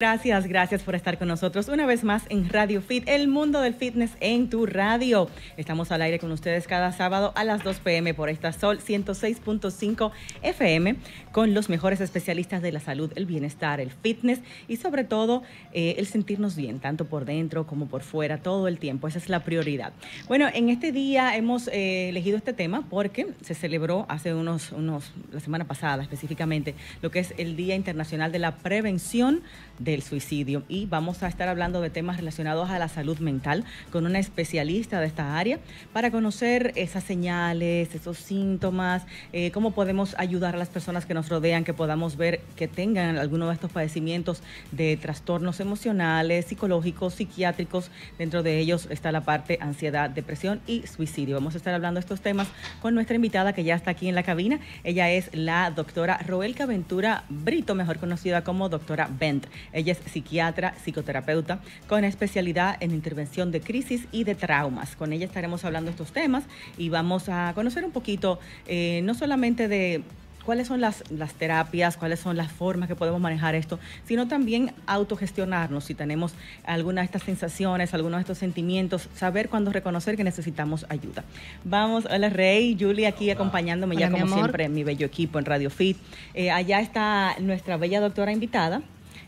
Gracias, gracias por estar con nosotros una vez más en Radio Fit, el mundo del fitness en tu radio. Estamos al aire con ustedes cada sábado a las 2 pm por esta Sol 106.5 FM con los mejores especialistas de la salud, el bienestar, el fitness y sobre todo eh, el sentirnos bien, tanto por dentro como por fuera, todo el tiempo. Esa es la prioridad. Bueno, en este día hemos eh, elegido este tema porque se celebró hace unos, unos, la semana pasada específicamente, lo que es el Día Internacional de la Prevención de del suicidio. Y vamos a estar hablando de temas relacionados a la salud mental con una especialista de esta área para conocer esas señales, esos síntomas, eh, cómo podemos ayudar a las personas que nos rodean, que podamos ver que tengan alguno de estos padecimientos de trastornos emocionales, psicológicos, psiquiátricos. Dentro de ellos está la parte ansiedad, depresión y suicidio. Vamos a estar hablando de estos temas con nuestra invitada que ya está aquí en la cabina. Ella es la doctora Roelca Ventura Brito, mejor conocida como doctora Bent. Ella es psiquiatra, psicoterapeuta, con especialidad en intervención de crisis y de traumas. Con ella estaremos hablando estos temas y vamos a conocer un poquito, eh, no solamente de cuáles son las, terapias, cuáles son las formas que podemos manejar esto, sino también autogestionarnos si tenemos alguna de estas sensaciones, algunos de estos sentimientos, saber cuándo reconocer que necesitamos ayuda. Vamos, hola Rey, Julie aquí acompañándome ya como siempre, mi bello equipo en Radio Fit. Eh, allá está nuestra bella doctora invitada,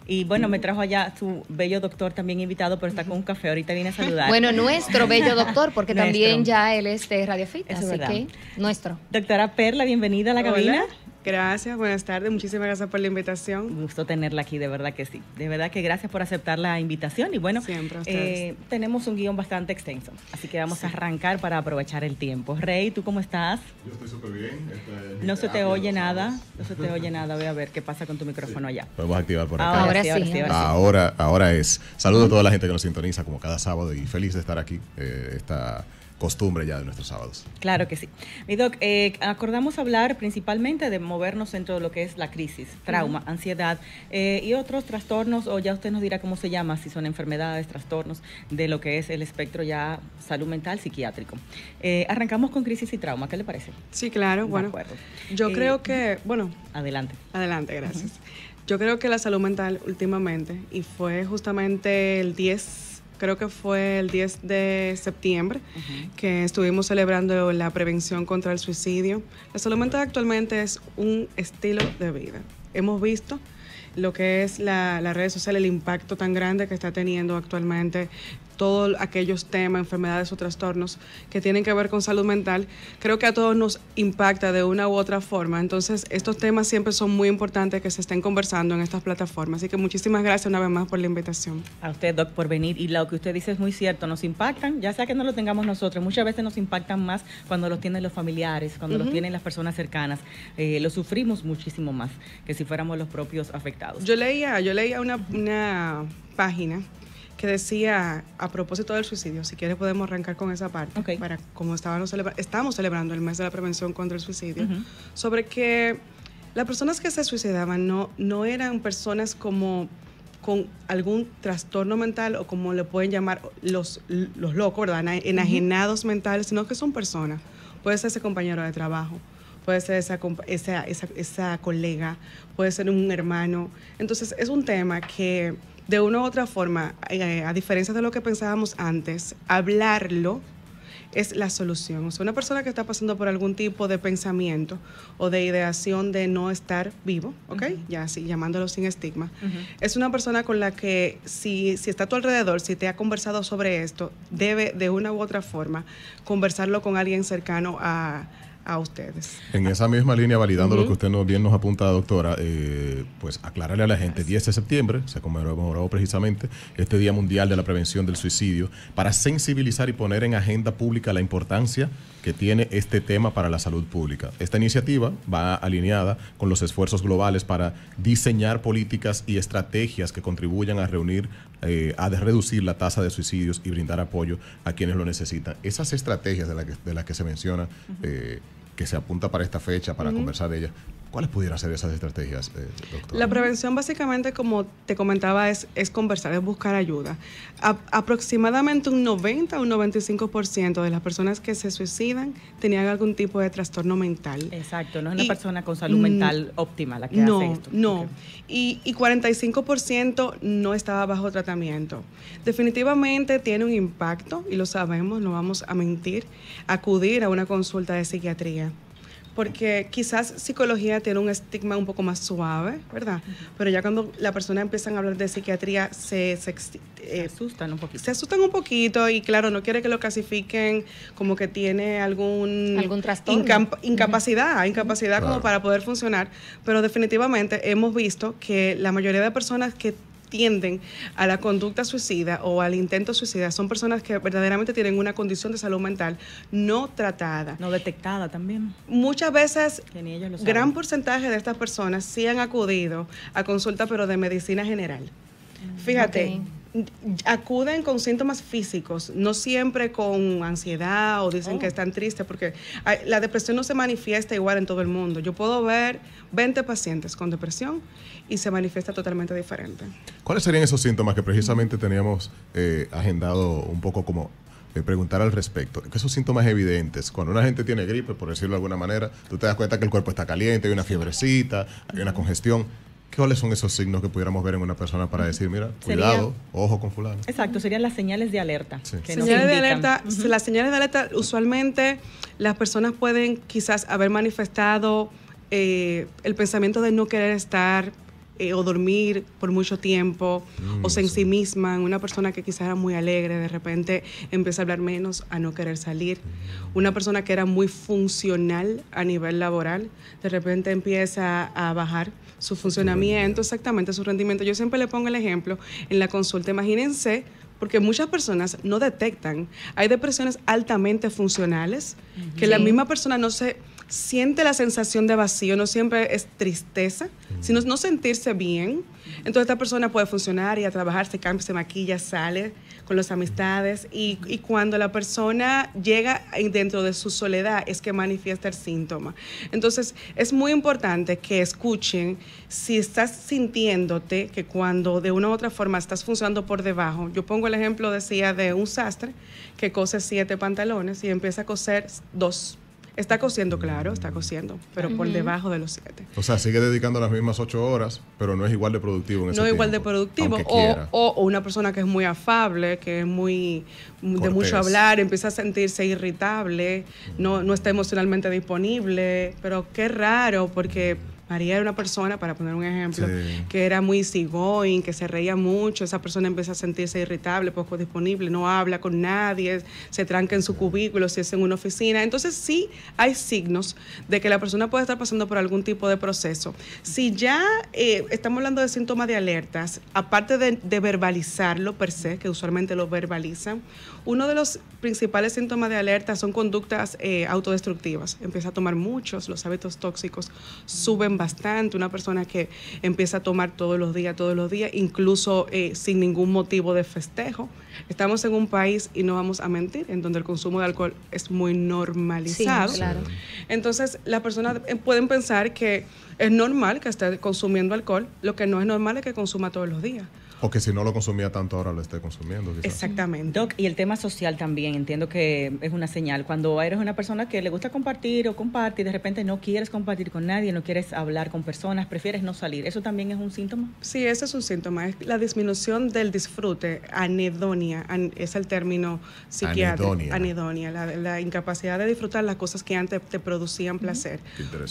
y bueno, me trajo allá su bello doctor también invitado, pero está con un café. Ahorita viene a saludar. Bueno, nuestro bello doctor, porque también ya él es de Radio así que nuestro. Doctora Perla, bienvenida a la cabina. Gracias, buenas tardes, muchísimas gracias por la invitación. Un gusto tenerla aquí, de verdad que sí. De verdad que gracias por aceptar la invitación y bueno, Siempre eh, tenemos un guión bastante extenso, así que vamos a arrancar para aprovechar el tiempo. Rey, ¿tú cómo estás? Yo estoy súper bien. no se te oye nada, no se te oye nada, voy a ver qué pasa con tu micrófono allá. Podemos activar por acá. Ahora, sí, ahora, ahora, es. Saludo a toda la gente que nos sintoniza como cada sábado y feliz de estar aquí. Eh, esta costumbre ya de nuestros sábados. Claro que sí. Mi doc, eh, acordamos hablar principalmente de movernos dentro de lo que es la crisis, trauma, ansiedad eh, y otros trastornos, o ya usted nos dirá cómo se llama, si son enfermedades, trastornos, de lo que es el espectro ya salud mental, psiquiátrico. Eh, arrancamos con crisis y trauma, ¿qué le parece? Sí, claro, bueno. Acuerdo. Yo creo que, bueno. Adelante. Adelante, gracias. Yo creo que la salud mental últimamente, y fue justamente el 10 creo que fue el 10 de septiembre, que estuvimos celebrando la prevención contra el suicidio. La salud mental actualmente es un estilo de vida. Hemos visto lo que es la, red redes sociales, el impacto tan grande que está teniendo actualmente todos aquellos temas, enfermedades o trastornos que tienen que ver con salud mental, creo que a todos nos impacta de una u otra forma. Entonces, estos temas siempre son muy importantes que se estén conversando en estas plataformas. Así que muchísimas gracias una vez más por la invitación. A usted, Doc, por venir. Y lo que usted dice es muy cierto, nos impactan, ya sea que no lo tengamos nosotros, muchas veces nos impactan más cuando los tienen los familiares, cuando los tienen las personas cercanas. Eh, lo sufrimos muchísimo más que si fuéramos los propios afectados. Yo leía, yo leía una página que decía a propósito del suicidio, si quieres podemos arrancar con esa parte, para como estábamos estamos celebrando el mes de la prevención contra el suicidio, sobre que las personas que se suicidaban no, no eran personas como con algún trastorno mental o como le pueden llamar los, los locos, ¿verdad? Enajenados mentales, sino que son personas. Puede ser ese compañero de trabajo, puede ser esa, esa, esa colega, puede ser un hermano. Entonces es un tema que de una u otra forma, eh, a diferencia de lo que pensábamos antes, hablarlo es la solución. O sea, una persona que está pasando por algún tipo de pensamiento o de ideación de no estar vivo, ¿ok? Ya así, llamándolo sin estigma. Es una persona con la que si está a tu alrededor, si te ha conversado sobre esto, debe de una u otra forma conversarlo con alguien cercano a, a ustedes. En esa misma línea, validando lo que usted nos, bien nos apunta, doctora, eh, pues aclararle a la gente, 10 de septiembre se conmemoró precisamente este Día Mundial de la Prevención del Suicidio, para sensibilizar y poner en agenda pública la importancia que tiene este tema para la salud pública. Esta iniciativa va alineada con los esfuerzos globales para diseñar políticas y estrategias que contribuyan a reunir, eh, a reducir la tasa de suicidios y brindar apoyo a quienes lo necesitan. Esas estrategias de las que, se menciona que se apunta para esta fecha para conversar de ella. ¿Cuáles pudieran ser esas estrategias, eh, La prevención básicamente, como te comentaba, es, conversar, es buscar ayuda. aproximadamente un 90 o un 95% de las personas que se suicidan tenían algún tipo de trastorno mental. Exacto, no es una persona con salud mental mm, óptima la que hace esto. No, y, y 45% no estaba bajo tratamiento. Definitivamente tiene un impacto, y lo sabemos, no vamos a mentir, acudir a una consulta de psiquiatría porque quizás psicología tiene un estigma un poco más suave, ¿verdad? Pero ya cuando la persona empiezan a hablar de psiquiatría, eh, se, asustan un poquito. Se asustan un poquito y claro, no quiere que lo clasifiquen como que tiene algún... Algún trastorno. incapacidad, incapacidad como para poder funcionar. Pero definitivamente hemos visto que la mayoría de personas que tienden a la conducta suicida o al intento suicida son personas que verdaderamente tienen una condición de salud mental no tratada. No detectada también. Muchas veces, gran porcentaje de estas personas sí han acudido a consulta, pero de medicina general. Mm. Fíjate, acuden con síntomas físicos, no siempre con ansiedad o dicen que oh. están tristes, porque la depresión no se manifiesta igual en todo el mundo. Yo puedo ver 20 pacientes con depresión y se manifiesta totalmente diferente. ¿Cuáles serían esos síntomas que precisamente teníamos eh, agendado un poco como eh, preguntar al respecto. esos síntomas evidentes, cuando una gente tiene gripe, por decirlo de alguna manera, tú te das cuenta que el cuerpo está caliente, hay una fiebrecita, hay una congestión. ¿Cuáles son esos signos que pudiéramos ver en una persona para decir, mira, cuidado, ojo con fulano? Exacto, serían las señales de alerta. señales de alerta Las señales de alerta, usualmente las personas pueden quizás haber manifestado eh, el pensamiento de no querer estar eh, o dormir por mucho tiempo, o mm, se ensimisman. Sí Una persona que quizás era muy alegre, de repente empieza a hablar menos, a no querer salir. Una persona que era muy funcional a nivel laboral, de repente empieza a bajar su funcionamiento, exactamente su rendimiento. Yo siempre le pongo el ejemplo en la consulta. Imagínense porque muchas personas no detectan. Hay depresiones altamente funcionales, que la misma persona no se siente la sensación de vacío, no siempre es tristeza, mm. sino no sentirse bien. Entonces esta persona puede funcionar y a trabajar, se cambia, se maquilla, sale, con las amistades y, y, cuando la persona llega dentro de su soledad es que manifiesta el síntoma. Entonces es muy importante que escuchen si estás sintiéndote que cuando de una u otra forma estás funcionando por debajo. Yo pongo el ejemplo, decía, de un sastre que cose siete pantalones y empieza a coser dos Está cosiendo, claro, está cosiendo, pero por debajo de los siete. O sea, sigue dedicando las mismas ocho horas, pero no es igual de productivo en ese ese No es igual de productivo. O, una persona que es muy afable, que es muy de mucho hablar, empieza a sentirse irritable, no, no está emocionalmente disponible, pero qué raro, porque María era una persona, para poner un ejemplo, que era muy easygoing, que se reía mucho, esa persona empieza a sentirse irritable, poco disponible, no habla con nadie, se tranca en su cubículo, si es en una oficina. Entonces sí hay signos de que la persona puede estar pasando por algún tipo de proceso. Si ya eh, estamos hablando de síntomas de alertas, aparte de, de verbalizarlo per se, que usualmente lo verbalizan, uno de los principales síntomas de alerta son conductas eh, autodestructivas. Empieza a tomar muchos, los hábitos tóxicos suben bastante. Una persona que empieza a tomar todos los días, todos los días, incluso eh, sin ningún motivo de festejo. Estamos en un país, y no vamos a mentir, en donde el consumo de alcohol es muy normalizado. Sí, claro. Entonces, las personas eh, pueden pensar que es normal que esté consumiendo alcohol, lo que no es normal es que consuma todos los días. O que si no lo consumía tanto, ahora lo esté consumiendo. Exactamente. y el tema social también, entiendo que es una señal. Cuando eres una persona que le gusta compartir o comparte y de repente no quieres compartir con nadie, no quieres hablar con personas, prefieres no salir, ¿eso también es un síntoma? Sí, ese es un síntoma. Es la disminución del disfrute, anedonia, es el término psiquiátrico. Anedonia. anedonia la, la, incapacidad de disfrutar las cosas que antes te producían placer.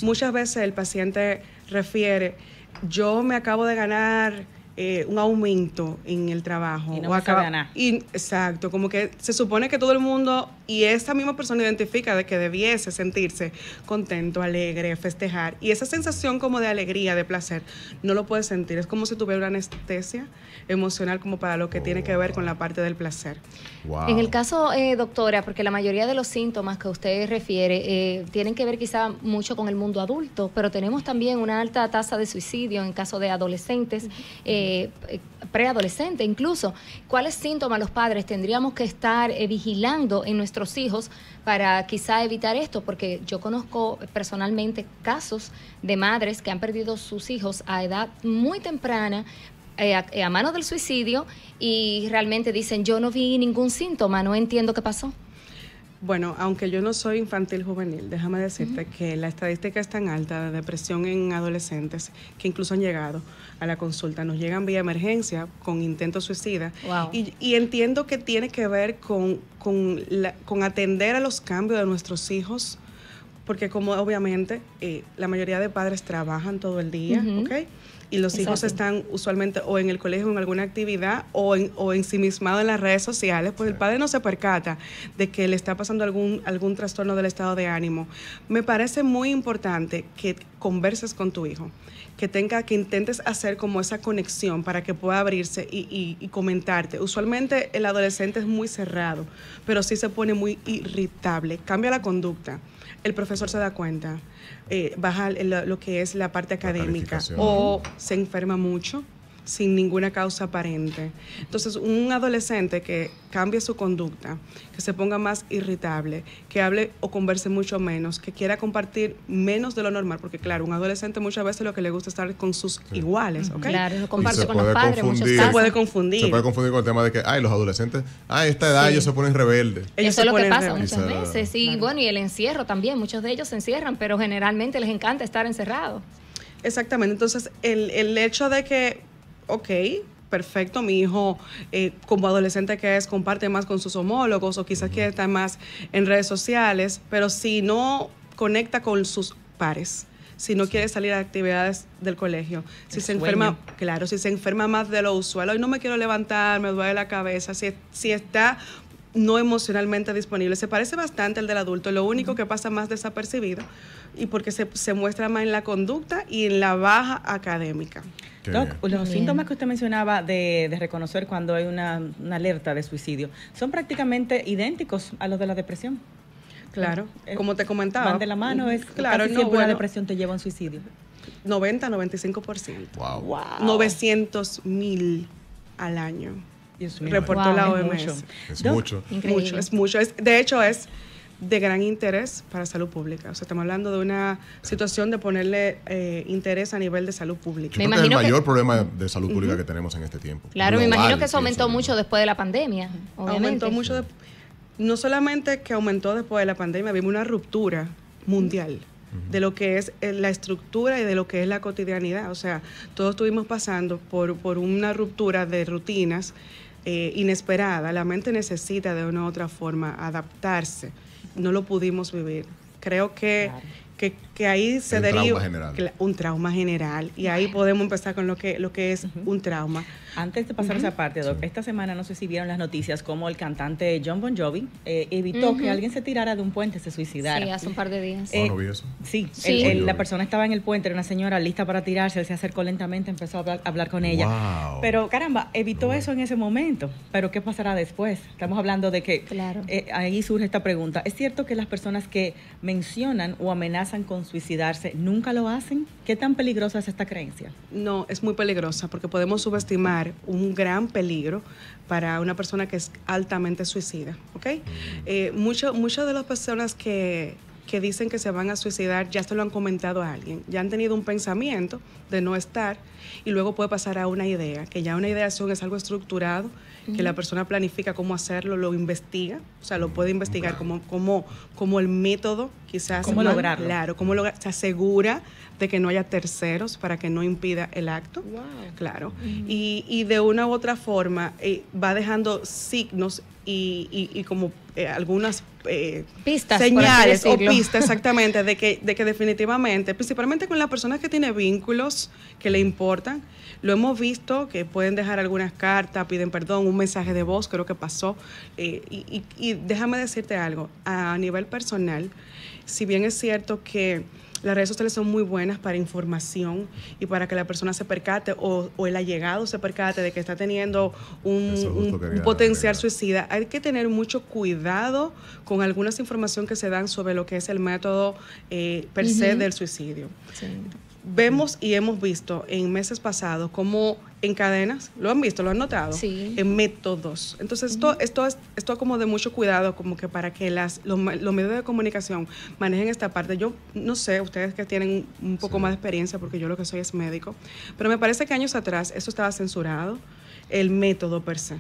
Muchas veces el paciente refiere, yo me acabo de ganar eh, un aumento en el trabajo. Y no acaba, exacto, como que se supone que todo el mundo y esa misma persona identifica de que debiese sentirse contento, alegre, festejar. Y esa sensación como de alegría, de placer, no lo puedes sentir. Es como si tuviera una anestesia emocional como para lo que tiene que ver con la oh. parte del placer. En el caso, eh, doctora, porque la mayoría de los síntomas que usted refiere eh, tienen que ver quizá mucho con el mundo adulto, pero tenemos también una alta tasa de suicidio en caso de adolescentes, eh, preadolescentes incluso. ¿Cuáles síntomas los padres tendríamos que estar vigilando en nuestros hijos para quizá evitar esto? Porque yo conozco personalmente casos de madres que han perdido sus hijos a edad muy temprana eh, a, eh, mano del suicidio y realmente dicen, yo no vi ningún síntoma, no entiendo qué pasó. Bueno, aunque yo no soy infantil juvenil, déjame decirte que la estadística es tan alta de depresión en adolescentes que incluso han llegado a la consulta. Nos llegan vía emergencia con intento suicida. Y, entiendo que tiene que ver con, con, atender a los cambios de nuestros hijos, porque como obviamente eh, la mayoría de padres trabajan todo el día, ¿ok? y los hijos están usualmente o en el colegio en alguna actividad o, en, o ensimismados en las redes sociales, pues el padre no se percata de que le está pasando algún, algún trastorno del estado de ánimo. Me parece muy importante que converses con tu hijo, que tenga, que intentes hacer como esa conexión para que pueda abrirse y, y comentarte. Usualmente el adolescente es muy cerrado, pero sí se pone muy irritable, cambia la conducta el profesor se da cuenta, eh, baja lo, que es la parte académica o se enferma mucho sin ninguna causa aparente. Entonces, un adolescente que cambie su conducta, que se ponga más irritable, que hable o converse mucho menos, que quiera compartir menos de lo normal, porque claro, un adolescente muchas veces lo que le gusta es estar con sus iguales, ¿ok? Claro, comparte con los padres, Se puede confundir. Se puede confundir con el tema de que, ay, los adolescentes, a esta edad ellos se ponen rebeldes. eso es lo que pasa muchas veces. Y bueno, y el encierro también, muchos de ellos se encierran, pero generalmente les encanta estar encerrados. Exactamente, entonces el hecho de que ok, perfecto, mi hijo eh, como adolescente que es comparte más con sus homólogos o quizás quiere estar más en redes sociales, pero si no conecta con sus pares, si no quiere salir a actividades del colegio, si se enferma, claro, si se enferma más de lo usual, hoy no me quiero levantar, me duele la cabeza, si, está no emocionalmente disponible. Se parece bastante al del adulto, lo único que pasa más desapercibido y porque se, muestra más en la conducta y en la baja académica. Doc, los síntomas que usted mencionaba de, reconocer cuando hay una, alerta de suicidio son prácticamente idénticos a los de la depresión. Claro, eh, eh, como te comentaba. Van de la mano, es claro, casi depresión te lleva a un suicidio. 90, 95%. Wow. 900 mil al año. Reportó la OMS. Es mucho. Es mucho. Es mucho. de hecho, es de gran interés para salud pública. O sea, estamos hablando de una situación de ponerle eh, interés a nivel de salud pública. es el mayor problema de salud pública que tenemos en este tiempo. Claro, me imagino que eso aumentó mucho después de la pandemia. Aumentó mucho. No solamente que aumentó después de la pandemia, vimos una ruptura mundial de lo que es eh, la estructura y de lo que es la cotidianidad. O sea, todos estuvimos pasando por, una ruptura de rutinas eh, inesperada. La mente necesita de una u otra forma adaptarse no lo pudimos vivir. Creo que, que ahí se deriva un trauma general y ahí podemos empezar con lo que lo que es un trauma. Antes de pasar esa parte, esta semana no sé si vieron las noticias como el cantante John Bon Jovi eh, evitó que alguien se tirara de un puente, se suicidara. Sí, hace un par de días. Eh, sí, la persona estaba en el puente, era una señora lista para tirarse, él se acercó lentamente, empezó a hablar, con ella. Pero caramba, evitó eso en ese momento, pero ¿qué pasará después? Estamos hablando de que eh, ahí surge esta pregunta. ¿Es cierto que las personas que mencionan o amenazan con suicidarse nunca lo hacen. ¿Qué tan peligrosa es esta creencia? No, es muy peligrosa porque podemos subestimar un gran peligro para una persona que es altamente suicida. Eh, muchas de las personas que, que dicen que se van a suicidar ya se lo han comentado a alguien, ya han tenido un pensamiento de no estar y luego puede pasar a una idea, que ya una ideación es algo estructurado que la persona planifica cómo hacerlo, lo investiga, o sea, lo puede investigar como, como, como el método, quizás. ¿Cómo lograrlo? Claro, cómo se asegura de que no haya terceros para que no impida el acto. Claro. y, y, de una u otra forma eh, va dejando signos y, como eh, algunas eh, pistas, señales o pistas exactamente de que, de que definitivamente, principalmente con las personas que tienen vínculos que le importan, lo hemos visto que pueden dejar algunas cartas, piden perdón, un mensaje de voz, creo que pasó. Eh, y, y déjame decirte algo, a nivel personal, si bien es cierto que las redes sociales son muy buenas para información y para que la persona se percate o, el allegado se percate de que está teniendo un, potencial suicida. Hay que tener mucho cuidado con algunas información que se dan sobre lo que es el método eh, per se del suicidio. Vemos y hemos visto en meses pasados cómo en cadenas, lo han visto, lo han notado, en métodos. Entonces, esto, esto, es, como de mucho cuidado, como que para que las, los, medios de comunicación manejen esta parte. Yo no sé, ustedes que tienen un poco más de experiencia, porque yo lo que soy es médico, pero me parece que años atrás eso estaba censurado, el método per se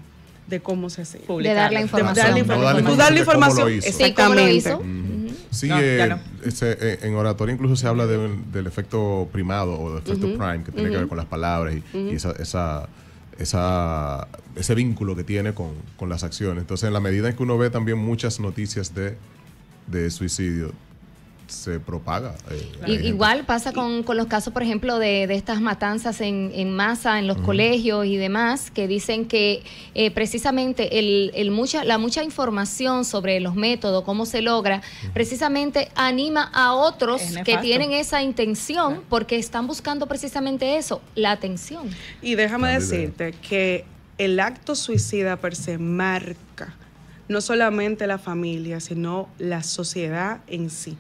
de cómo se hace. De dar la información. De, dar la información. Exactamente. Sí, eh, eh, en oratoria incluso se habla del efecto primado o del efecto prime, que tiene que ver con las palabras y, esa, esa, ese vínculo que tiene con, con, las acciones. Entonces, en la medida en que uno ve también muchas noticias de, de suicidio, se propaga. Eh, igual pasa con, los casos, por ejemplo, de, estas matanzas en, masa en los colegios y demás, que dicen que eh, precisamente la mucha información sobre los métodos, cómo se logra, precisamente anima a otros que tienen esa intención porque están buscando precisamente eso, la atención. Y déjame decirte que el acto suicida per se marca no solamente la familia, sino la sociedad en sí.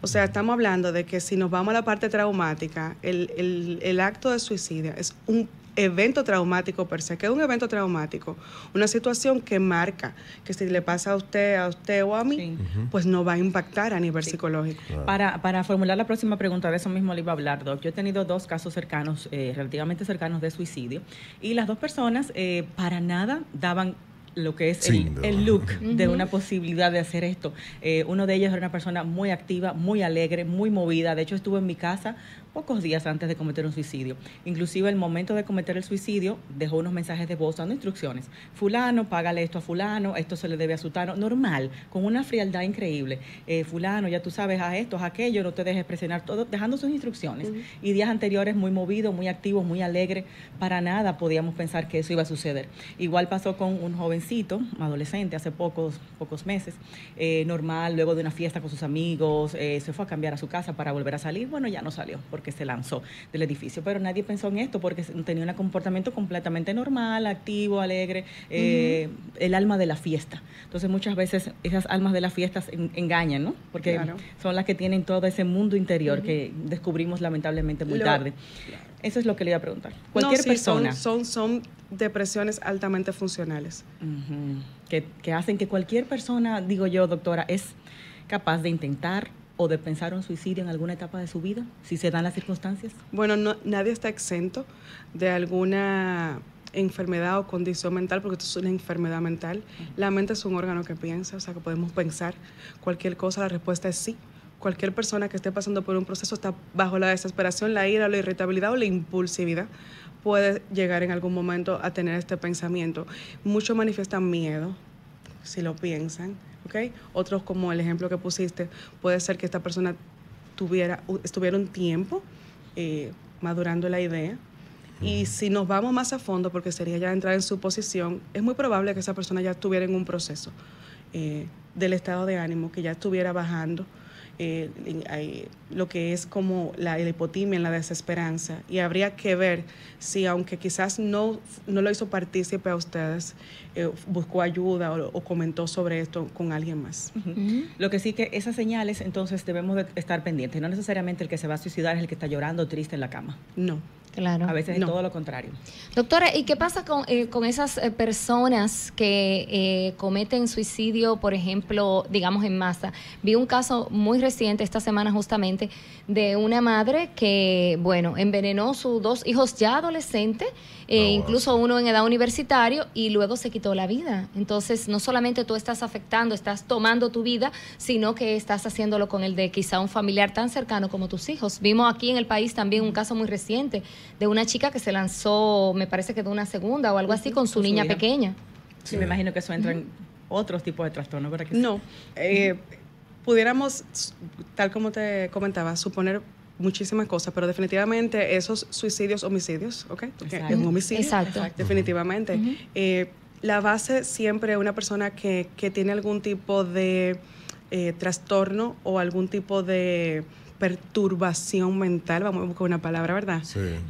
O sea, estamos hablando de que si nos vamos a la parte traumática, el, acto de suicidio es un evento traumático per se, que es un evento traumático, una situación que marca, que si le pasa a usted, a usted o a mí, pues no va a impactar a nivel psicológico. Para, para formular la próxima pregunta, de eso mismo le iba a hablar, Doc. Yo he tenido dos casos cercanos, eh, relativamente cercanos de suicidio, y las dos personas eh, para nada daban lo que es el, look de una posibilidad de hacer esto. Eh, uno de ellos era una persona muy activa, muy alegre, muy movida. De hecho, estuvo en mi casa pocos días antes de cometer un suicidio. Inclusive el momento de cometer el suicidio dejó unos mensajes de voz dando instrucciones. Fulano, págale esto a fulano, esto se le debe a sutano. Normal, con una frialdad increíble. Eh, fulano, ya tú sabes, a esto, a aquello, no te dejes presionar, todo, dejando sus instrucciones. Y días anteriores muy movido, muy activo, muy alegre. Para nada podíamos pensar que eso iba a suceder. Igual pasó con un jovencito, adolescente, hace pocos, pocos meses, eh, normal, luego de una fiesta con sus amigos, eh, se fue a cambiar a su casa para volver a salir. Bueno, ya no salió. Porque que se lanzó del edificio. Pero nadie pensó en esto porque tenía un comportamiento completamente normal, activo, alegre, eh, el alma de la fiesta. Entonces muchas veces esas almas de las fiestas engañan, ¿no? Porque son las que tienen todo ese mundo interior que descubrimos lamentablemente muy tarde. Eso es lo que le iba a preguntar. Cualquier persona. Son, son, son, depresiones altamente funcionales. que, que, hacen que cualquier persona, digo yo, doctora, es capaz de intentar o de pensar un suicidio en alguna etapa de su vida, si se dan las circunstancias? Bueno, nadie está exento de alguna enfermedad o condición mental, porque esto es una enfermedad mental. La mente es un órgano que piensa, o sea que podemos pensar cualquier cosa, la respuesta es sí. Cualquier persona que esté pasando por un proceso está bajo la desesperación, la ira, la irritabilidad o la impulsividad puede llegar en algún momento a tener este pensamiento. Muchos manifiestan miedo, si lo piensan ¿okay? Otros, como el ejemplo que pusiste, puede ser que esta persona tuviera, estuviera un tiempo eh, madurando la idea. Y si nos vamos más a fondo, porque sería ya entrar en su posición, es muy probable que esa persona ya estuviera en un proceso eh, del estado de ánimo, que ya estuviera bajando, eh, lo que es como la, hipotimia, la desesperanza. Y habría que ver si, aunque quizás no, no lo hizo partícipe a ustedes, eh, buscó ayuda o, comentó sobre esto con alguien más. Lo que sí que esas señales entonces debemos de estar pendientes. No necesariamente el que se va a suicidar es el que está llorando triste en la cama. No. Claro. A veces de todo lo contrario. Doctora, ¿y qué pasa con, eh, con esas eh, personas que eh, cometen suicidio, por ejemplo, digamos en masa? Vi un caso muy reciente esta semana justamente de una madre que, bueno, envenenó a sus dos hijos ya adolescentes, incluso uno en edad universitaria, y luego se quitó la vida. Entonces, no solamente tú estás afectando, estás tomando tu vida, sino que estás haciéndolo con el de quizá un familiar tan cercano como tus hijos. Vimos aquí en el país también un caso muy reciente de una chica que se lanzó, me parece que de una segunda o algo así, con su, niña pequeña. Sí, me imagino que eso entra en otros tipos de trastornos, ¿verdad? Que no. Eh, pudiéramos, tal como te comentaba, suponer muchísimas cosas, pero definitivamente esos suicidios, homicidios, ¿ok? es un homicidio. Exacto. Definitivamente. Eh, la base siempre es una persona que, tiene algún tipo de eh, trastorno o algún tipo de perturbación mental, vamos a buscar una palabra, ¿verdad?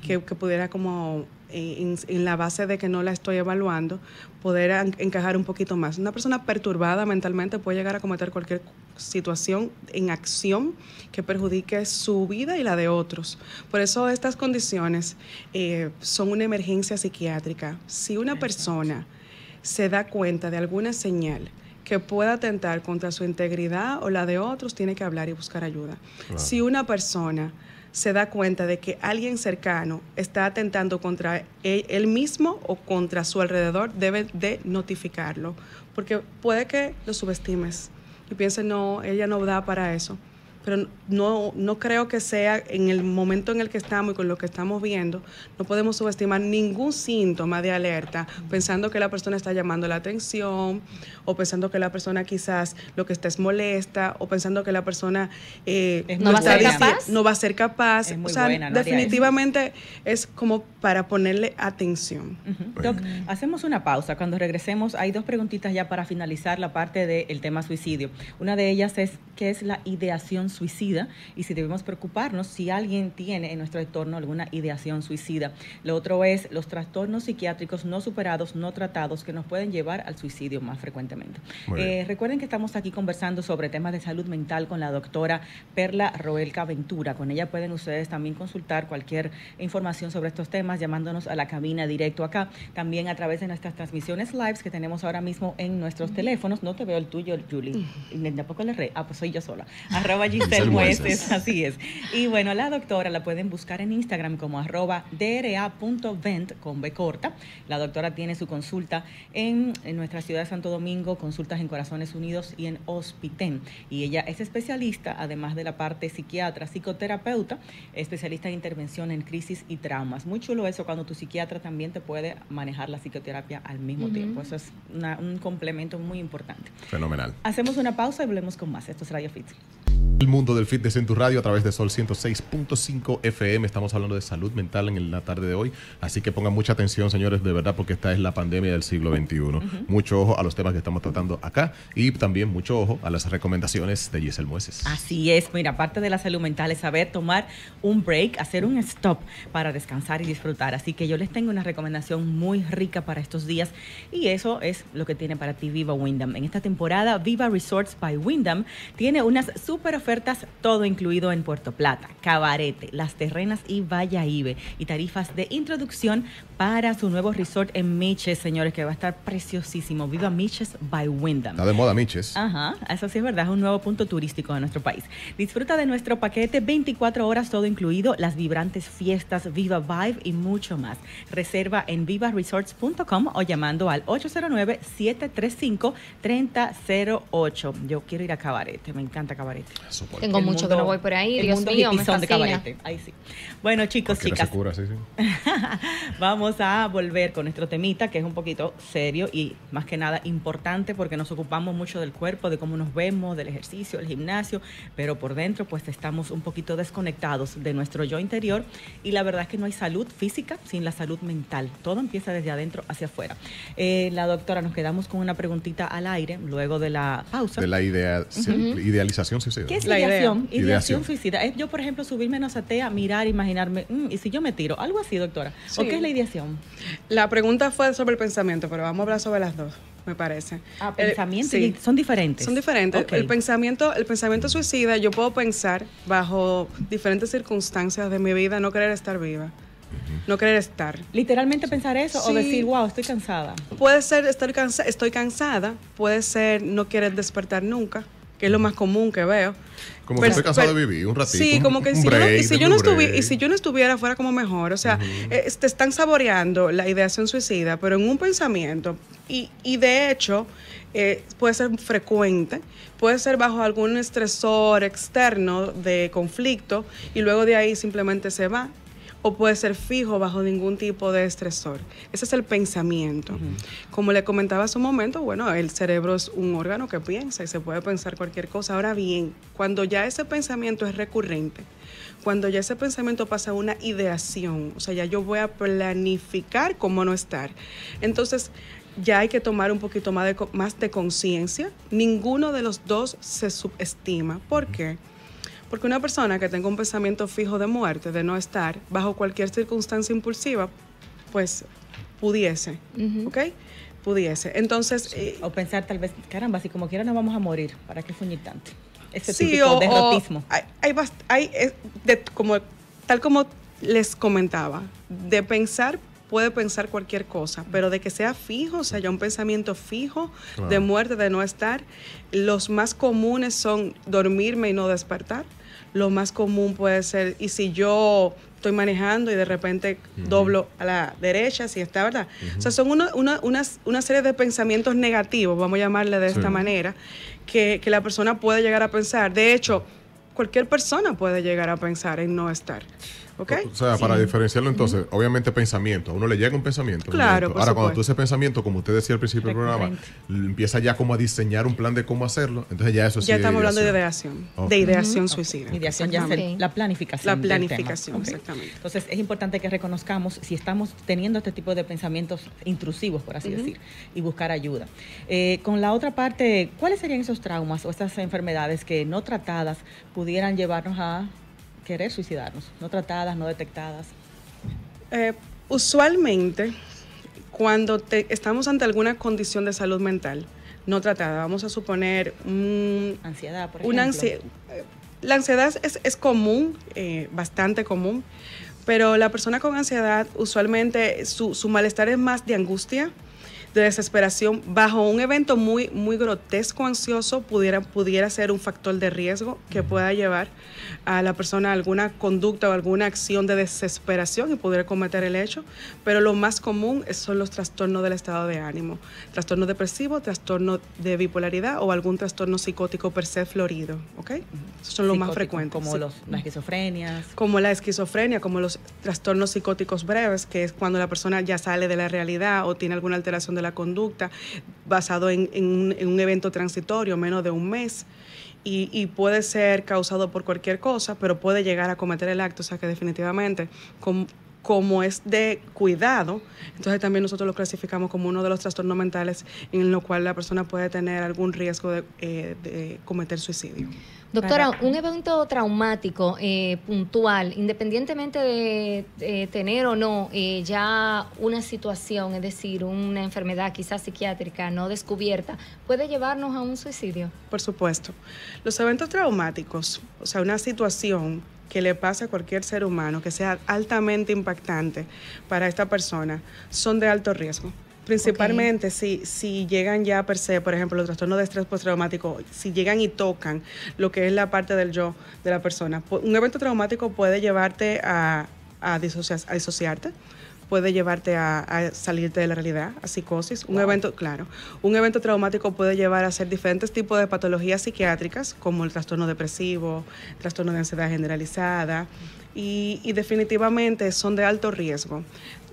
Que, pudiera como eh, en, la base de que no la estoy evaluando, poder encajar un poquito más. Una persona perturbada mentalmente puede llegar a cometer cualquier situación en acción que perjudique su vida y la de otros. Por eso estas condiciones eh, son una emergencia psiquiátrica. Si una persona se da cuenta de alguna señal, que pueda atentar contra su integridad o la de otros, tiene que hablar y buscar ayuda. Si una persona se da cuenta de que alguien cercano está atentando contra él mismo o contra su alrededor, debe de notificarlo, porque puede que lo subestimes y piense, no, ella no da para eso pero no, no creo que sea en el momento en el que estamos y con lo que estamos viendo, no podemos subestimar ningún síntoma de alerta pensando que la persona está llamando la atención o pensando que la persona quizás lo que está es molesta o pensando que la persona no, va a capaz. no, va a ser capaz. o sea, definitivamente es como para ponerle atención. Doc, hacemos una pausa. Cuando regresemos hay dos preguntitas ya para finalizar la parte del tema suicidio. Una de ellas es, ¿qué es la ideación suicida y si debemos preocuparnos si alguien tiene en nuestro entorno alguna ideación suicida. Lo otro es los trastornos psiquiátricos no superados, no tratados, que nos pueden llevar al suicidio más frecuentemente. Eh, recuerden que estamos aquí conversando sobre temas de salud mental con la doctora Perla Roelca Ventura. Con ella pueden ustedes también consultar cualquier información sobre estos temas llamándonos a la cabina directo acá. También a través de nuestras transmisiones lives que tenemos ahora mismo en nuestros teléfonos. No te veo el tuyo, Julie. Mm. poco le re. Ah, pues soy yo sola. Arroba así es. Y bueno, la doctora la pueden buscar en Instagram como arroba dra.vent con B corta. La doctora tiene su consulta en, nuestra ciudad de Santo Domingo, consultas en Corazones Unidos y en Hospitén. Y ella es especialista, además de la parte psiquiatra, psicoterapeuta, especialista en intervención en crisis y traumas. Muy chulo eso cuando tu psiquiatra también te puede manejar la psicoterapia al mismo tiempo. Eso es un complemento muy importante. Fenomenal. Hacemos una pausa y volvemos con más. Esto es Radio Fit mundo del fit de tu radio a través de Sol 106.5 FM. Estamos hablando de salud mental en la tarde de hoy. Así que pongan mucha atención, señores, de verdad, porque esta es la pandemia del siglo XXI. Mucho ojo a los temas que estamos tratando acá y también mucho ojo a las recomendaciones de Giselle Mueces. Así es. Mira, aparte de la salud mental es saber tomar un break, hacer un stop para descansar y disfrutar. Así que yo les tengo una recomendación muy rica para estos días y eso es lo que tiene para ti Viva Windham. En esta temporada, Viva Resorts by Windham tiene unas super ofertas todo incluido en Puerto Plata, Cabarete, Las Terrenas y Ibe. Y tarifas de introducción para su nuevo resort en Miches, señores, que va a estar preciosísimo. Viva Miches by Wyndham. Está de moda Miches. Ajá, eso sí es verdad, es un nuevo punto turístico de nuestro país. Disfruta de nuestro paquete 24 horas, todo incluido, las vibrantes fiestas, Viva Vibe y mucho más. Reserva en vivaresorts.com o llamando al 809-735-3008. Yo quiero ir a Cabarete, me encanta Cabarete. Tengo mucho que no voy por ahí, Dios mío, me Ahí sí. Bueno, chicos, chicas. vamos a volver con nuestro temita, que es un poquito serio y más que nada importante porque nos ocupamos mucho del cuerpo, de cómo nos vemos, del ejercicio, el gimnasio, pero por dentro pues estamos un poquito desconectados de nuestro yo interior y la verdad es que no hay salud física sin la salud mental. Todo empieza desde adentro hacia afuera. Eh, la doctora, nos quedamos con una preguntita al aire luego de la pausa. De la idea, idealización ¿Qué es la ideación, ideación, suicida. Es yo, por ejemplo, subirme a una azotea, mirar, imaginarme, mm, ¿y si yo me tiro? Algo así, doctora. ¿O qué es la ideación? La pregunta fue sobre el pensamiento, pero vamos a hablar sobre las dos me parece. Ah, pensamiento, son diferentes. Son diferentes. El pensamiento, el pensamiento suicida, yo puedo pensar bajo diferentes circunstancias de mi vida, no querer estar viva. No querer estar. ¿Literalmente pensar eso o decir, wow, estoy cansada? Puede ser, estar cansa estoy cansada, puede ser, no querer despertar nunca, es lo más común que veo. Como que estoy cansado de vivir un ratito. Sí, como que si, yo, no, y si yo no estuviera fuera como mejor. O sea, eh, te están saboreando la ideación suicida, pero en un pensamiento. Y, y de hecho, eh, puede ser frecuente, puede ser bajo algún estresor externo de conflicto y luego de ahí simplemente se va o puede ser fijo bajo ningún tipo de estresor. Ese es el pensamiento. Como le comentaba hace un momento, bueno, el cerebro es un órgano que piensa y se puede pensar cualquier cosa. Ahora bien, cuando ya ese pensamiento es recurrente, cuando ya ese pensamiento pasa a una ideación, o sea, ya yo voy a planificar cómo no estar. Entonces, ya hay que tomar un poquito más de, más de conciencia. Ninguno de los dos se subestima. ¿Por qué? Porque una persona que tenga un pensamiento fijo de muerte, de no estar, bajo cualquier circunstancia impulsiva, pues pudiese, ¿ok? Pudiese. Entonces... Eh, o pensar tal vez, caramba, si como quiera nos vamos a morir, ¿para qué fuñir Ese sí, típico o, eh, como, tal como les comentaba, de pensar puede pensar cualquier cosa, mm. pero de que sea fijo, o sea, ya un pensamiento fijo de muerte, de no estar. Los más comunes son dormirme y no despertar. Lo más común puede ser, y si yo estoy manejando y de repente doblo a la derecha, si está, ¿verdad? O sea, son una, serie de pensamientos negativos, vamos a llamarle de esta manera, que, que la persona puede llegar a pensar. De hecho, cualquier persona puede llegar a pensar en no estar. O sea, para diferenciarlo entonces, obviamente pensamiento, a uno le llega un pensamiento. Claro, Ahora, cuando tú ese pensamiento, como usted decía al principio del programa, empieza ya como a diseñar un plan de cómo hacerlo, entonces ya eso Ya estamos hablando de ideación, de ideación suicida. Ideación ya la planificación. La planificación, exactamente. Entonces, es importante que reconozcamos si estamos teniendo este tipo de pensamientos intrusivos, por así decir, y buscar ayuda. Eh, con la otra parte, ¿cuáles serían esos traumas o esas enfermedades que no tratadas pudieran llevarnos a querer suicidarnos, no tratadas, no detectadas? Eh, usualmente, cuando estamos ante alguna condición de salud mental no tratada, vamos a suponer un, ansiedad, por una eh, la ansiedad es, común, eh, bastante común, pero la persona con ansiedad usualmente su malestar es más de angustia, de desesperación bajo un evento muy, muy grotesco, ansioso, pudiera, pudiera ser un factor de riesgo que pueda llevar a la persona a alguna conducta o alguna acción de desesperación y pudiera cometer el hecho. Pero lo más común son los trastornos del estado de ánimo, trastorno depresivo, trastorno de bipolaridad o algún trastorno psicótico per se florido, ¿ok? son los más frecuentes. Como los, las esquizofrenias. Como la esquizofrenia, como los trastornos psicóticos breves, que es cuando la persona ya sale de la realidad o tiene alguna alteración de la conducta basado en, un, evento transitorio, menos de un mes. Y, puede ser causado por cualquier cosa, pero puede llegar a cometer el acto. O sea que definitivamente, como es de cuidado, entonces también nosotros lo clasificamos como uno de los trastornos mentales en lo cual la persona puede tener algún riesgo de eh, cometer suicidio. Doctora, un evento traumático eh, puntual, independientemente de eh, tener o no eh, ya una situación, es decir, una enfermedad quizás psiquiátrica no descubierta, puede llevarnos a un suicidio. Por supuesto. Los eventos traumáticos, o sea, una situación que le pasa a cualquier ser humano que sea altamente impactante para esta persona, son de alto riesgo. Principalmente si, si llegan ya per se, por ejemplo, el trastorno de estrés postraumático, si llegan y tocan lo que es la parte del yo de la persona. Un evento traumático puede llevarte a, a, disociarte, puede llevarte a, salirte de la realidad, a psicosis. Un evento, claro, un evento traumático puede llevar a ser diferentes tipos de patologías psiquiátricas, como el trastorno depresivo, trastorno de ansiedad generalizada, y, y definitivamente son de alto riesgo.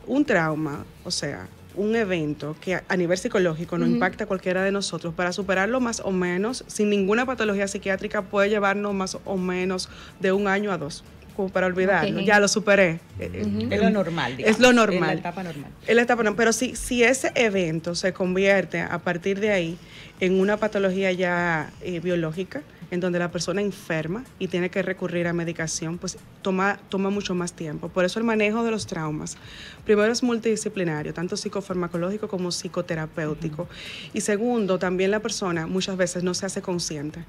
Un trauma, o sea, un evento que a, nivel psicológico no impacta a cualquiera de nosotros para superarlo más o menos, sin ninguna patología psiquiátrica, puede llevarnos más o menos de un año a dos como para olvidarlo. Ya lo superé. Eh, eh, es lo normal. Digamos. Es lo normal. Es la etapa normal. normal. Pero si, si ese evento se convierte a partir de ahí en una patología ya eh, biológica, en donde la persona enferma y tiene que recurrir a medicación, pues toma, toma mucho más tiempo. Por eso el manejo de los traumas, primero es multidisciplinario, tanto psicofarmacológico como psicoterapéutico. Y segundo, también la persona muchas veces no se hace consciente.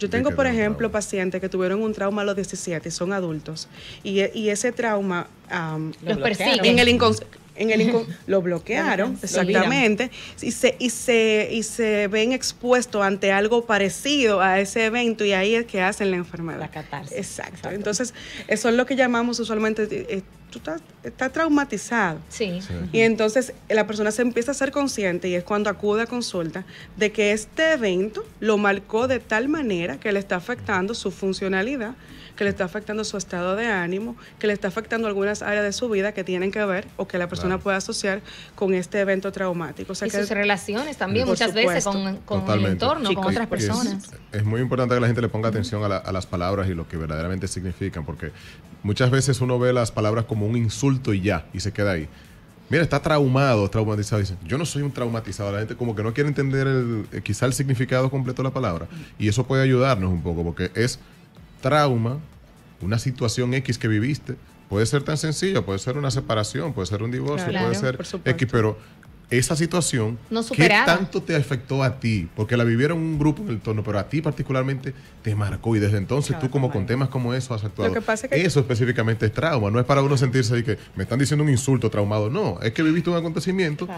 Yo tengo, por ejemplo, pacientes que tuvieron un trauma a los 17 son adultos. Y, ese trauma los persigue. En el inconsciente en el lo bloquearon exactamente y se y se y se ven expuestos ante algo parecido a ese evento y ahí es que hacen la enfermedad la catarsis exacto, entonces eso es lo que llamamos usualmente está eh, eh, tú estás, traumatizado sí. y entonces eh, la persona se empieza a ser consciente y es cuando acude a consulta de que este evento lo marcó de tal manera que le está afectando su funcionalidad que le está afectando su estado de ánimo, que le está afectando algunas áreas de su vida que tienen que ver o que la persona pueda puede asociar con este evento traumático. O sea, que sus relaciones también, muchas veces con, el entorno, con otras personas. Es, muy importante que la gente le ponga atención a, las palabras y lo que verdaderamente significan, porque muchas veces uno ve las palabras como un insulto y ya, y se queda ahí mira, está traumado, traumatizado. Dicen, yo no soy un traumatizado. La gente como que no quiere entender el, eh, quizá el significado completo de la palabra. Y eso puede ayudarnos un poco, porque es trauma, una situación X que viviste, puede ser tan sencillo, puede ser una separación, puede ser un divorcio, puede ser X, pero esa situación, no ¿qué tanto te afectó a ti? Porque la vivieron un grupo en el torno, pero a ti particularmente te marcó y desde entonces tú como con temas como eso has actuado. eso específicamente es trauma, no es para uno sentirse ahí que me están diciendo un insulto traumado, no, es que viviste un acontecimiento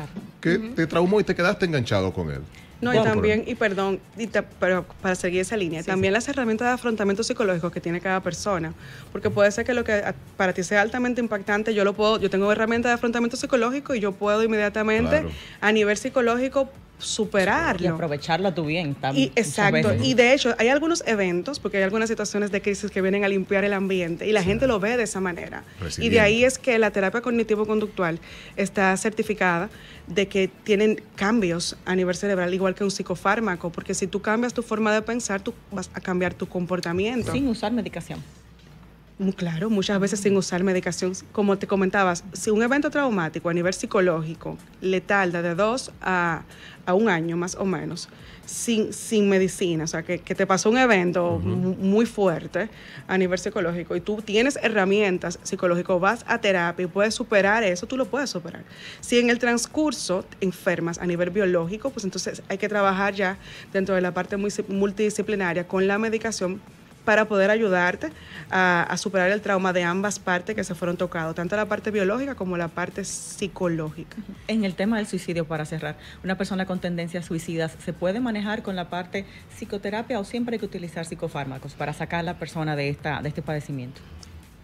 que te traumó y te quedaste enganchado con él. No, y también, y perdón, pero para seguir esa línea, también las herramientas de afrontamiento psicológico que tiene cada persona, porque puede ser que lo que para ti sea altamente impactante, yo lo puedo, yo tengo herramientas de afrontamiento psicológico y yo puedo inmediatamente a nivel psicológico superarlo. Y aprovecharlo a tu bien también. exacto. Y de hecho, hay algunos eventos, porque hay algunas situaciones de crisis que vienen a limpiar el ambiente y la gente lo ve de esa manera. Y de ahí es que la terapia cognitivo-conductual está certificada de que tienen cambios a nivel cerebral, igual que un psicofármaco, porque si tú cambias tu forma de pensar, tú vas a cambiar tu comportamiento. Sin usar medicación. Mm, claro, muchas veces sin usar medicación. Como te comentabas, si un evento traumático a nivel psicológico le tarda de dos a, a un año más o menos sin, sin medicina, o sea, que, te pasó un evento muy fuerte a nivel psicológico y tú tienes herramientas psicológicas, vas a terapia y puedes superar eso, tú lo puedes superar. Si en el transcurso enfermas a nivel biológico, pues entonces hay que trabajar ya dentro de la parte muy multidisciplinaria con la medicación para poder ayudarte a, superar el trauma de ambas partes que se fueron tocadas, tanto la parte biológica como la parte psicológica. En el tema del suicidio, para cerrar, una persona con tendencias suicidas se puede manejar con la parte psicoterapia o siempre hay que utilizar psicofármacos para sacar a la persona de, esta, de este padecimiento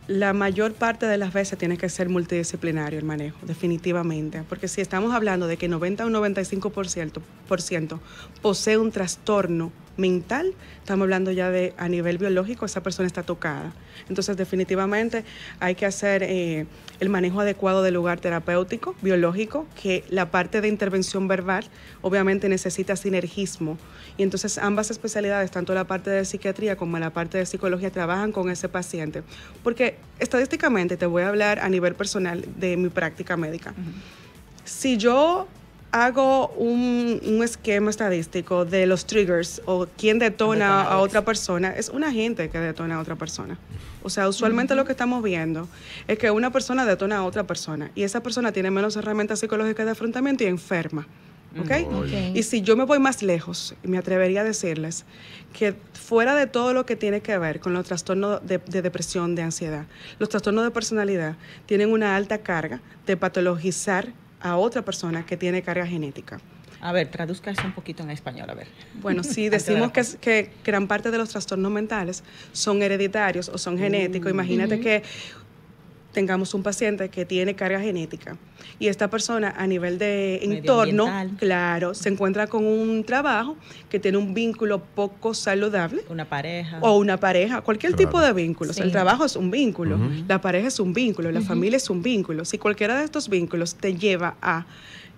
la mayor parte de las veces tiene que ser multidisciplinario el manejo, definitivamente, porque si estamos hablando de que 90 o 95% por ciento, posee un trastorno mental, estamos hablando ya de a nivel biológico, esa persona está tocada. Entonces, definitivamente hay que hacer eh, el manejo adecuado del lugar terapéutico, biológico, que la parte de intervención verbal obviamente necesita sinergismo. Y entonces ambas especialidades, tanto la parte de psiquiatría como la parte de psicología, trabajan con ese paciente. Porque estadísticamente, te voy a hablar a nivel personal de mi práctica médica. Si yo hago un, esquema estadístico de los triggers o quién detona a otra persona, es una agente que detona a otra persona. O sea, usualmente lo que estamos viendo es que una persona detona a otra persona y esa persona tiene menos herramientas psicológicas de afrontamiento y enferma. ¿Okay? Mm, y si yo me voy más lejos, me atrevería a decirles que fuera de todo lo que tiene que ver con los trastornos de, depresión, de ansiedad, los trastornos de personalidad tienen una alta carga de patologizar a otra persona que tiene carga genética. A ver, traduzca eso un poquito en español, a ver. Bueno, si decimos que, gran parte de los trastornos mentales son hereditarios o son genéticos, mm. imagínate que tengamos un paciente que tiene carga genética y esta persona a nivel de entorno, claro, se encuentra con un trabajo que tiene un vínculo poco saludable. Una pareja. O una pareja, cualquier tipo de vínculos. El trabajo es un vínculo, la pareja es un vínculo, la familia es un vínculo. Si cualquiera de estos vínculos te lleva a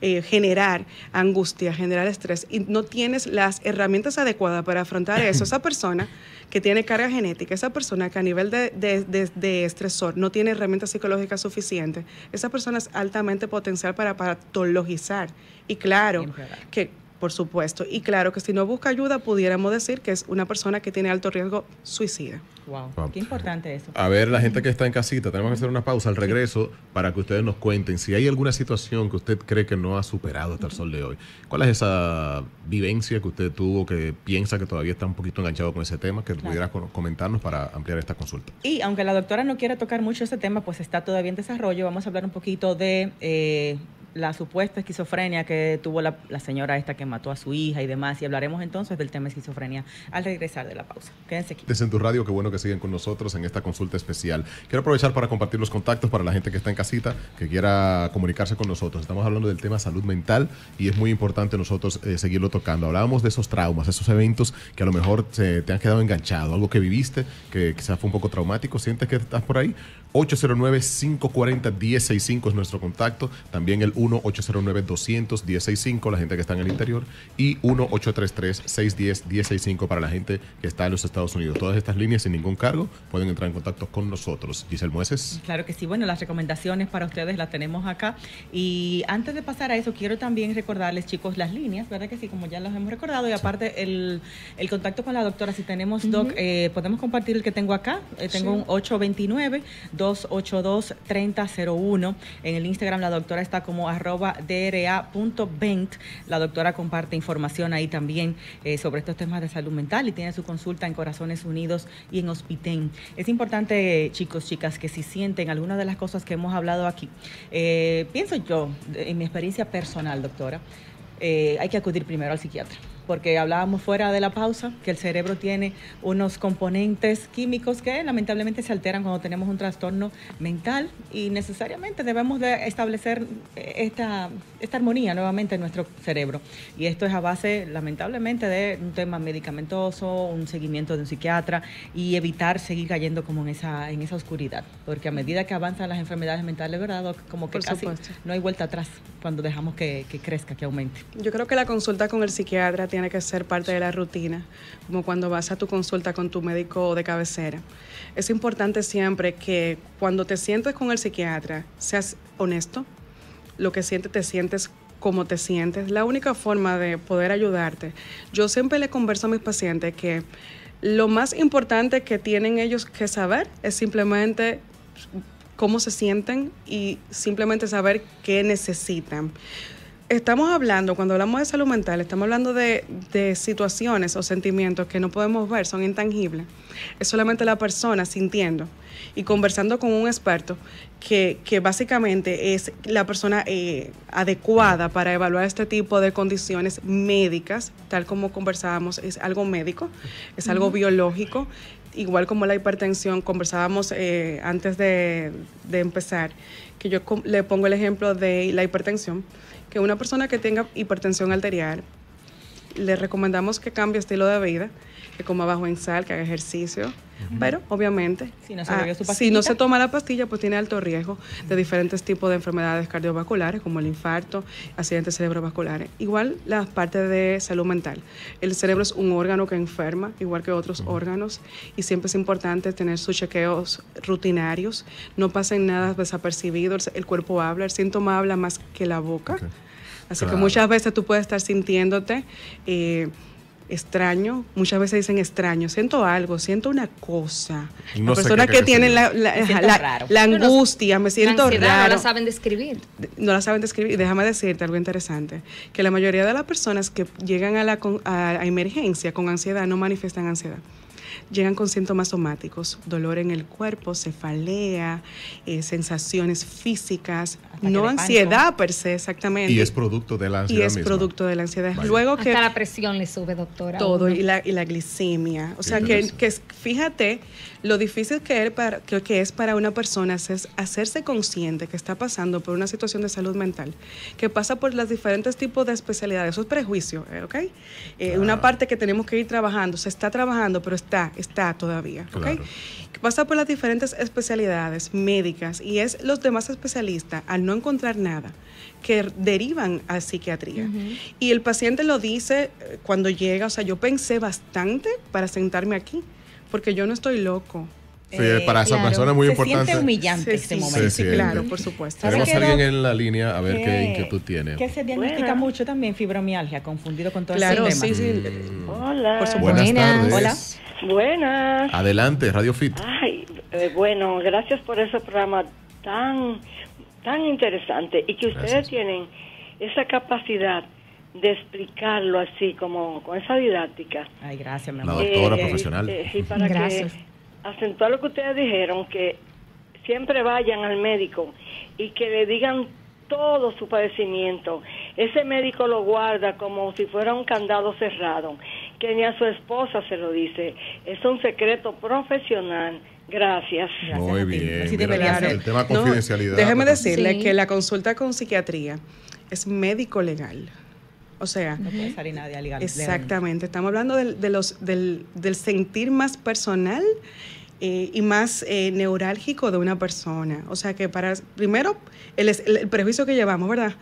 eh, generar angustia, generar estrés y no tienes las herramientas adecuadas para afrontar eso, esa persona que tiene carga genética, esa persona que a nivel de, de, de estresor no tiene herramientas psicológicas suficientes, esa persona es altamente potencial para patologizar. Y claro, que por supuesto. Y claro que si no busca ayuda, pudiéramos decir que es una persona que tiene alto riesgo suicida. Wow, ah, qué importante eso. A ver, la gente que está en casita, tenemos que hacer una pausa al regreso para que ustedes nos cuenten si hay alguna situación que usted cree que no ha superado hasta el sol de hoy. ¿Cuál es esa vivencia que usted tuvo que piensa que todavía está un poquito enganchado con ese tema, que pudiera comentarnos para ampliar esta consulta? Y aunque la doctora no quiera tocar mucho ese tema, pues está todavía en desarrollo. Vamos a hablar un poquito de eh, la supuesta esquizofrenia que tuvo la, señora esta que mató a su hija y demás. Y hablaremos entonces del tema de esquizofrenia al regresar de la pausa. Quédense aquí. Desde tu radio, qué bueno que siguen con nosotros en esta consulta especial. Quiero aprovechar para compartir los contactos para la gente que está en casita, que quiera comunicarse con nosotros. Estamos hablando del tema salud mental y es muy importante nosotros eh, seguirlo tocando. Hablábamos de esos traumas, esos eventos que a lo mejor te, han quedado enganchado, algo que viviste, que quizás fue un poco traumático, sientes que estás por ahí. 809-540-1065 es nuestro contacto. También el 1 809 216 5 la gente que está en el interior, y 1-833-610-165 para la gente que está en los Estados Unidos. Todas estas líneas sin ningún cargo pueden entrar en contacto con nosotros. Giselle Mueces. Claro que sí, bueno, las recomendaciones para ustedes las tenemos acá. Y antes de pasar a eso, quiero también recordarles, chicos, las líneas, ¿verdad que sí? Como ya las hemos recordado, y aparte el, contacto con la doctora, si tenemos, doc, podemos compartir el que tengo acá. tengo un 829-282-3001. En el Instagram la doctora está como arroba DRA.bent. E La doctora comparte información ahí también eh, sobre estos temas de salud mental y tiene su consulta en Corazones Unidos y en Hospitén. Es importante, chicos, chicas, que si sienten alguna de las cosas que hemos hablado aquí, eh, pienso yo, en mi experiencia personal, doctora, eh, hay que acudir primero al psiquiatra porque hablábamos fuera de la pausa que el cerebro tiene unos componentes químicos que lamentablemente se alteran cuando tenemos un trastorno mental y necesariamente debemos de establecer esta, esta armonía nuevamente en nuestro cerebro. Y esto es a base lamentablemente de un tema medicamentoso, un seguimiento de un psiquiatra y evitar seguir cayendo como en esa, en esa oscuridad, porque a medida que avanzan las enfermedades mentales, ¿verdad? Como que casi no hay vuelta atrás cuando dejamos que, que crezca, que aumente. Yo creo que la consulta con el psiquiatra tiene que ser parte de la rutina, como cuando vas a tu consulta con tu médico de cabecera. Es importante siempre que cuando te sientes con el psiquiatra, seas honesto, lo que sientes te sientes como te sientes. La única forma de poder ayudarte. Yo siempre le converso a mis pacientes que lo más importante que tienen ellos que saber es simplemente cómo se sienten y simplemente saber qué necesitan estamos hablando, cuando hablamos de salud mental, estamos hablando de, situaciones o sentimientos que no podemos ver, son intangibles. Es solamente la persona sintiendo y conversando con un experto que, básicamente es la persona eh, adecuada para evaluar este tipo de condiciones médicas, tal como conversábamos, es algo médico, es algo biológico, igual como la hipertensión, conversábamos eh, antes de, de empezar, que yo le pongo el ejemplo de la hipertensión que una persona que tenga hipertensión arterial, le recomendamos que cambie estilo de vida, que coma bajo en sal, que haga ejercicio, pero obviamente si no, se ah, toma la pastilla, pues tiene alto riesgo de diferentes tipos de enfermedades cardiovasculares, como el infarto, accidentes cerebrovasculares. Igual las parte de salud mental. El cerebro es un órgano que enferma, igual que otros órganos, y siempre es importante tener sus chequeos rutinarios, no pasen nada desapercibido, el, cuerpo habla, el síntoma habla más que la boca. Así que muchas veces tú puedes estar sintiéndote eh, extraño. Muchas veces dicen extraño, siento algo, siento una cosa. Las personas que, tienen la, angustia, me siento raro. No la saben describir. No la saben describir. Déjame decirte algo interesante, que la mayoría de las personas que llegan a la emergencia con ansiedad no manifiestan ansiedad llegan con síntomas somáticos, dolor en el cuerpo, cefalea, eh, sensaciones físicas, no ansiedad per se, exactamente. Y es producto de la ansiedad. Y es producto de la ansiedad. Luego Hasta la presión le sube, doctora. Todo, y la, y la glicemia. O sea, que, fíjate lo difícil que es, er para, que, es para una persona es hacerse consciente que está pasando por una situación de salud mental, que pasa por los diferentes tipos de especialidades. Eso es prejuicio, ¿eh? ¿ok? Eh, una parte que tenemos que ir trabajando, se está trabajando, pero está, está todavía, ¿ok? pasa por las diferentes especialidades médicas y es los demás especialistas, al no encontrar nada, que derivan a psiquiatría. Y el paciente lo dice eh, cuando llega, o sea, yo pensé bastante para sentarme aquí, porque yo no estoy loco. Eh, para esa persona es muy importante. humillante este momento. Sí, claro, por supuesto. Tenemos a alguien en la línea a ver qué, inquietud tiene. Que se diagnostica mucho también fibromialgia, confundido con todo claro, el este sí, sí. Mm. Hola. Buenas, tardes. Hola. Buenas. Adelante, Radio Fit. Ay, eh, bueno, gracias por ese programa tan tan interesante y que ustedes tienen esa capacidad de explicarlo así, como con esa didáctica. Ay, gracias, mi amor. La doctora eh, profesional. Eh, y para que acentuar lo que ustedes dijeron, que siempre vayan al médico y que le digan todo su padecimiento. Ese médico lo guarda como si fuera un candado cerrado, que ni a su esposa se lo dice. Es un secreto profesional Gracias. Muy bien. El tema confidencialidad. déjeme decirle que la consulta con psiquiatría es médico legal. O sea, Exactamente. Estamos hablando del, del, sentir más personal eh, y más eh, neurálgico de una persona. O sea que para, primero, el, el, el prejuicio que llevamos, ¿verdad?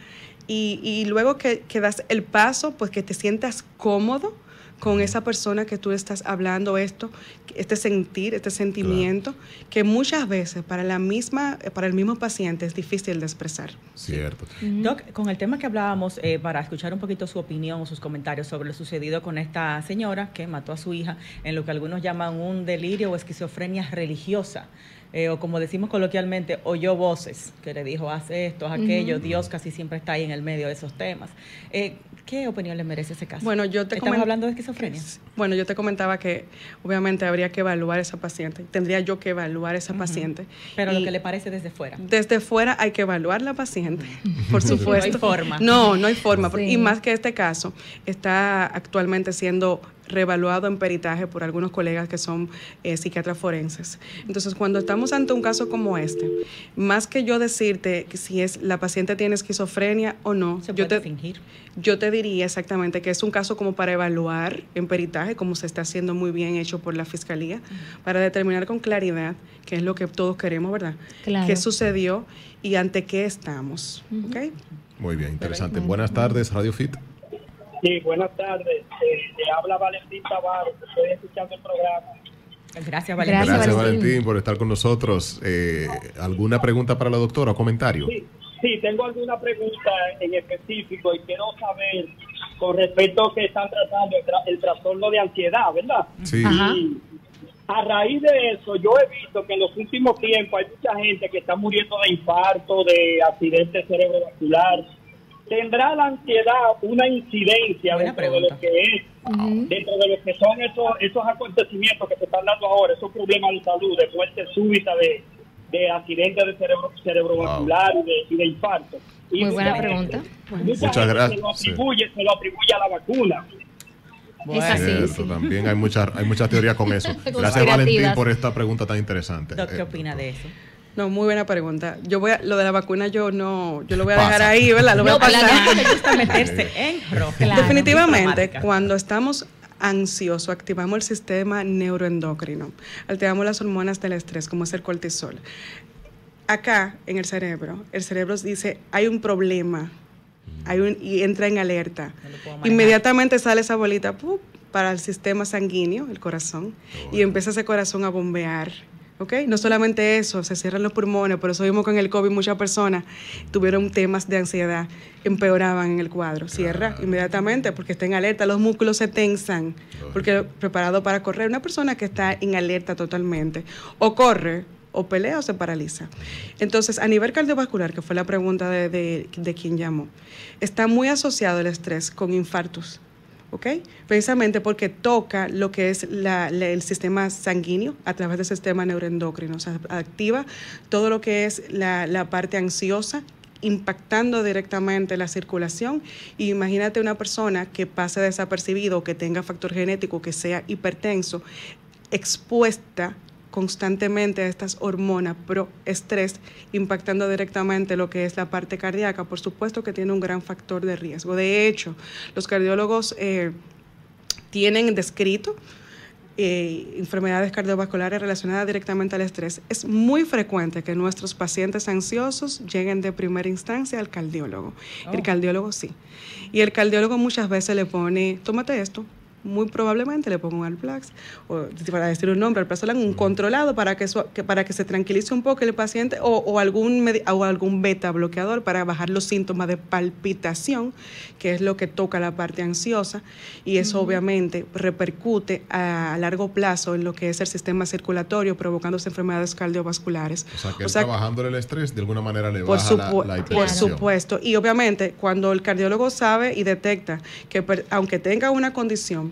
Y, y luego que, que, das el paso, pues que te sientas cómodo con esa persona que tú estás hablando esto, este sentir, este sentimiento, que muchas veces para la misma, para el mismo paciente es difícil de expresar. Cierto. Doc, con el tema que hablábamos, eh, para escuchar un poquito su opinión o sus comentarios sobre lo sucedido con esta señora que mató a su hija en lo que algunos llaman un delirio o esquizofrenia religiosa. Eh, o como decimos coloquialmente, oyó voces que le dijo, haz esto, haz aquello, Dios casi siempre está ahí en el medio de esos temas. Eh, ¿Qué opinión le merece ese caso? Bueno, yo te Estamos hablando de esquizofrenia. Eh, bueno, yo te comentaba que obviamente habría que evaluar esa paciente, tendría yo que evaluar esa paciente. Pero lo que le parece desde fuera. Desde fuera hay que evaluar la paciente, por supuesto. no hay forma. No, no hay forma. Y más que este caso, está actualmente siendo revaluado en peritaje por algunos colegas que son eh, psiquiatras forenses. Entonces, cuando estamos ante un caso como este, más que yo decirte si es la paciente tiene esquizofrenia o no, ¿Se yo, puede te, fingir? yo te diría exactamente que es un caso como para evaluar en peritaje, como se está haciendo muy bien hecho por la Fiscalía, para determinar con claridad qué es lo que todos queremos, ¿verdad? Claro. ¿Qué sucedió y ante qué estamos? ¿Okay? Muy bien, interesante. Buenas tardes, Radio Fit. Sí, buenas tardes. te eh, habla Valentín Tavares, estoy escuchando el programa. Gracias, Valentín. Gracias, Valentín, por estar con nosotros. Eh, ¿Alguna pregunta para la doctora o comentario? Sí, tengo alguna pregunta en específico y quiero saber con respecto a que están tratando el, trastorno de ansiedad, ¿verdad? Sí. a raíz de eso, yo he visto que en los últimos tiempos hay mucha gente que está muriendo de infarto, de accidente cerebrovascular ¿Tendrá la ansiedad una incidencia dentro de lo que es, dentro de lo que son esos, acontecimientos que se están dando ahora, esos problemas de salud, de muerte súbita, de, accidentes de cerebro, cerebrovascular y, de, infarto. Muy buena pregunta. Muchas gracias. Se lo, atribuye, se lo atribuye a la vacuna. Es también hay muchas hay mucha teorías con eso. Gracias Valentín por esta pregunta tan interesante. ¿Qué eh, opina de eso? No, muy buena pregunta. Yo voy a, lo de la vacuna yo no, yo lo voy a dejar ahí, ¿verdad? Lo voy no, a pasar. Me gusta meterse Definitivamente, cuando estamos ansiosos, activamos el sistema neuroendocrino, activamos las hormonas del estrés, como es el cortisol. Acá, en el cerebro, el cerebro dice, hay un problema, hay un, y entra en alerta. Inmediatamente sale esa bolita para el sistema sanguíneo, el corazón, y empieza ese corazón a bombear no solamente eso, se cierran los pulmones, por eso vimos con el COVID muchas personas tuvieron temas de ansiedad, empeoraban en el cuadro. Cierra inmediatamente porque está en alerta, los músculos se tensan, porque preparado para correr, una persona que está en alerta totalmente, o corre, o pelea o se paraliza. Entonces, a nivel cardiovascular, que fue la pregunta de, de quien llamó, está muy asociado el estrés con infartos Precisamente porque toca lo que es el sistema sanguíneo a través del sistema neuroendocrino, o activa todo lo que es la, parte ansiosa impactando directamente la circulación. imagínate una persona que pase desapercibido, que tenga factor genético, que sea hipertenso, expuesta constantemente a estas hormonas pro-estrés, impactando directamente lo que es la parte cardíaca, por supuesto que tiene un gran factor de riesgo. De hecho, los cardiólogos eh, tienen descrito eh, enfermedades cardiovasculares relacionadas directamente al estrés, es muy frecuente que nuestros pacientes ansiosos lleguen de primera instancia al cardiólogo. El oh. cardiólogo sí. Y el cardiólogo muchas veces le pone, tómate esto, muy probablemente le pongo al Alplax, o para decir un nombre, Alprazolam, un mm. controlado para que, para que se tranquilice un poco el paciente, o, o algún, o algún beta bloqueador para bajar los síntomas de palpitación, que es lo que toca la parte ansiosa, y eso obviamente repercute a, largo plazo en lo que es el sistema circulatorio, provocándose enfermedades cardiovasculares. O sea, que está bajando el estrés de alguna manera le por baja la, la Por supuesto, y obviamente cuando el cardiólogo sabe y detecta que aunque tenga una condición,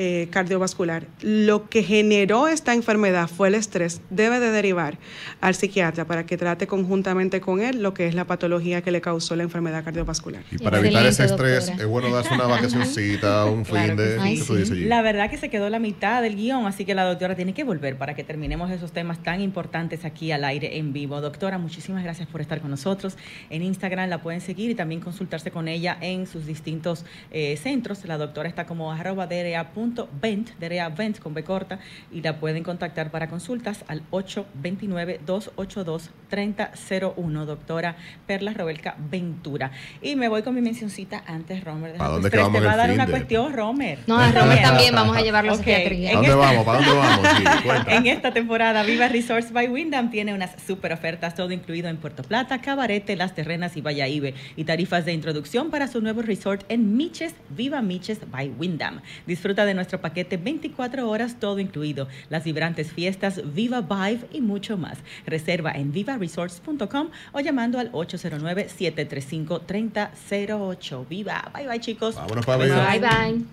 Eh, cardiovascular. Lo que generó esta enfermedad fue el estrés. Debe de derivar al psiquiatra para que trate conjuntamente con él lo que es la patología que le causó la enfermedad cardiovascular. Y para evitar ese estrés, es bueno darse una vacacioncita, un fin de... La verdad que se quedó la mitad del guión, así que la doctora tiene que volver para que terminemos esos temas tan importantes aquí al aire en vivo. Doctora, muchísimas gracias por estar con nosotros. En Instagram la pueden seguir y también consultarse con ella en sus distintos eh, centros. La doctora está como arroba Vent, Derea Vent con B corta, y la pueden contactar para consultas al 829-282-3001, doctora Perla Robelca Ventura. Y me voy con mi mencioncita antes, Romer. ¿Para dónde vamos Te va a dar una cuestión, Romer. No, a Romer también vamos a llevarlo a psiquiatría. dónde vamos? ¿Para dónde vamos? en esta temporada, Viva Resorts by Wyndham tiene unas super ofertas, todo incluido en Puerto Plata, Cabarete, Las Terrenas y Valladolid, y tarifas de introducción para su nuevo resort en Miches, Viva Miches by Wyndham. Disfruta de nuestro paquete 24 horas todo incluido, las vibrantes fiestas Viva Vive y mucho más. Reserva en vivaresorts.com o llamando al 809-735-3008. Viva. Bye bye chicos. bye. bye.